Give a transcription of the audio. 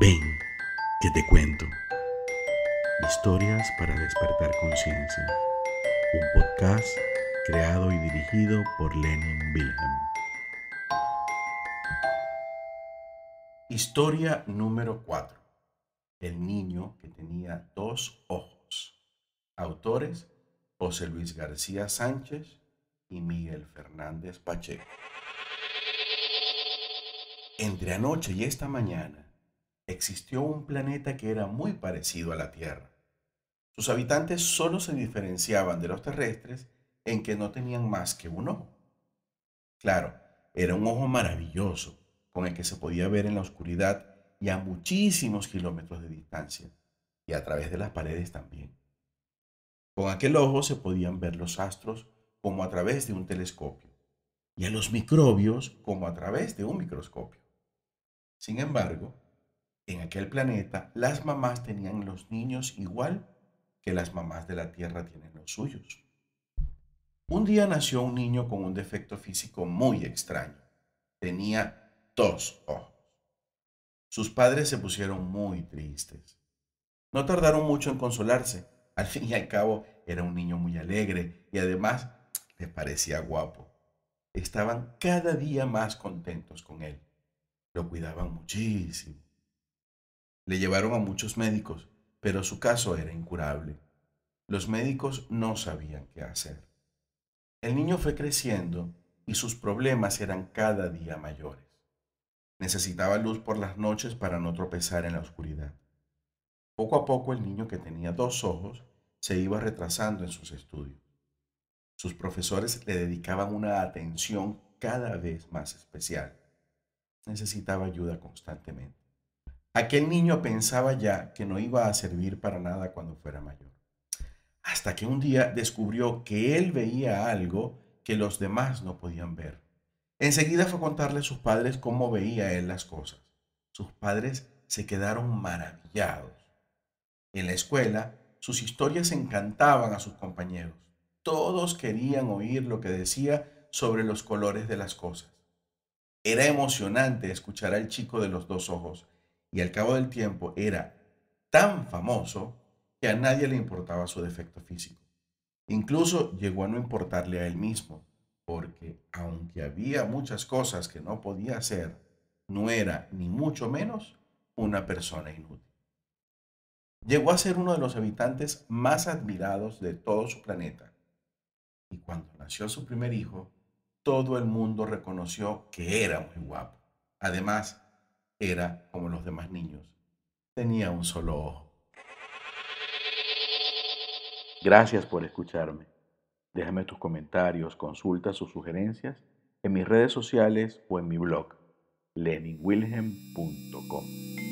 Ven, que te cuento. Historias para despertar conciencia. Un podcast creado y dirigido por Lenin Wilhelm. Historia número 4. El niño que tenía dos ojos. Autores José Luis García Sánchez y Miguel Fernández Pacheco. Entre anoche y esta mañana existió un planeta que era muy parecido a la Tierra. Sus habitantes solo se diferenciaban de los terrestres en que no tenían más que un ojo. Claro, era un ojo maravilloso, con el que se podía ver en la oscuridad y a muchísimos kilómetros de distancia, y a través de las paredes también. Con aquel ojo se podían ver los astros como a través de un telescopio, y a los microbios como a través de un microscopio. Sin embargo, en aquel planeta las mamás tenían los niños igual que las mamás de la Tierra tienen los suyos. Un día nació un niño con un defecto físico muy extraño. Tenía dos ojos. Sus padres se pusieron muy tristes. No tardaron mucho en consolarse. Al fin y al cabo era un niño muy alegre y además le parecía guapo. Estaban cada día más contentos con él. Lo cuidaban muchísimo. Le llevaron a muchos médicos, pero su caso era incurable. Los médicos no sabían qué hacer. El niño fue creciendo y sus problemas eran cada día mayores. Necesitaba luz por las noches para no tropezar en la oscuridad. Poco a poco el niño que tenía dos ojos se iba retrasando en sus estudios. Sus profesores le dedicaban una atención cada vez más especial. Necesitaba ayuda constantemente. Aquel niño pensaba ya que no iba a servir para nada cuando fuera mayor. Hasta que un día descubrió que él veía algo que los demás no podían ver. Enseguida fue a contarle a sus padres cómo veía él las cosas. Sus padres se quedaron maravillados. En la escuela, sus historias encantaban a sus compañeros. Todos querían oír lo que decía sobre los colores de las cosas. Era emocionante escuchar al chico de los dos ojos y al cabo del tiempo era tan famoso que a nadie le importaba su defecto físico. Incluso llegó a no importarle a él mismo, porque aunque había muchas cosas que no podía hacer, no era ni mucho menos una persona inútil. Llegó a ser uno de los habitantes más admirados de todo su planeta. Y cuando nació su primer hijo, todo el mundo reconoció que era muy guapo. Además, era como los demás niños. Tenía un solo ojo. Gracias por escucharme. Déjame tus comentarios, consultas o sugerencias en mis redes sociales o en mi blog leninwilhelm.com.